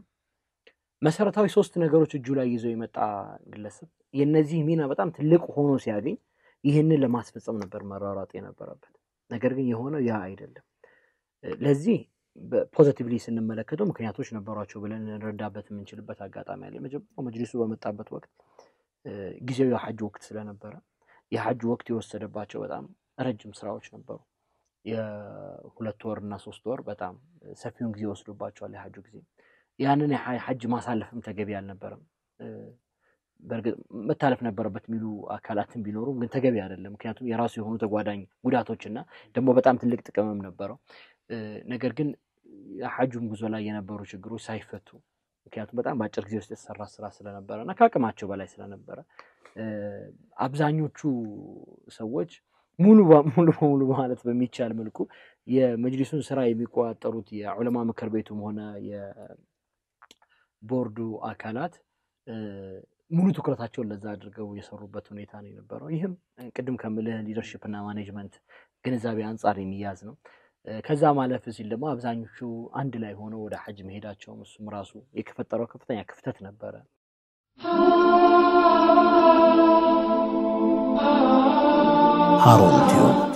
መሰረታዊ ሶስት ነገሮች እጁ ላይ ይዞ የመጣ ግለሰብ የነዚህ ሚና በጣም ትልቅ ሆኖ ሲያገኝ ይህንን ለማስፈጸም ነበር መራራጥ የነበረበት። ነገር ግን የሆነው ያ አይደለም። ለዚህ ፖዘቲቭሊ ስንመለከተው ምክንያቶች ነበሯቸው ብለን ልንረዳበት የምንችልበት አጋጣሚ አለ። የመጀመሪያው መጅሊሱ በመጣበት ወቅት ጊዜው የሀጅ ወቅት ስለነበረ የሀጅ ወቅት የወሰደባቸው በጣም ረጅም ስራዎች ነበሩ። የሁለት ወር እና ሶስት ወር በጣም ሰፊውን ጊዜ ወስዶባቸዋል የሀጁ ጊዜ። ያንን ሀጅ ማሳለፍም ተገቢ አልነበረም። በእርግጥ መታለፍ ነበረበት የሚሉ አካላትን ቢኖሩም ግን ተገቢ አይደለም። ምክንያቱም የራሱ የሆኑ ተጓዳኝ ጉዳቶች እና ደግሞ በጣም ትልቅ ጥቅምም ነበረው። ነገር ግን የሐጁም ጉዞ ላይ የነበሩ ችግሮች ሳይፈቱ ምክንያቱም በጣም በአጭር ጊዜ ውስጥ የተሰራ ስራ ስለነበረ እና ከአቅማቸው በላይ ስለነበረ አብዛኞቹ ሰዎች ሙሉ ሙሉ በሙሉ ማለት በሚቻል መልኩ የመጅሊሱን ስራ የሚቆጣጠሩት የዑለማ ምክር ቤቱም ሆነ የቦርዱ አካላት ሙሉ ትኩረታቸውን ለዛ አድርገው የሰሩበት ሁኔታ ነው የነበረው። ይህም ቅድም ከምልህ ሊደርሽፕ እና ማኔጅመንት ግንዛቤ አንጻር የሚያዝ ነው። ከዛ ማለፍ ሲል ደግሞ አብዛኞቹ አንድ ላይ ሆኖ ወደ ሐጅ መሄዳቸውም እሱም ራሱ የከፈጠረው ከፍተኛ ክፍተት ነበረ። ሃሩን ቲዩብ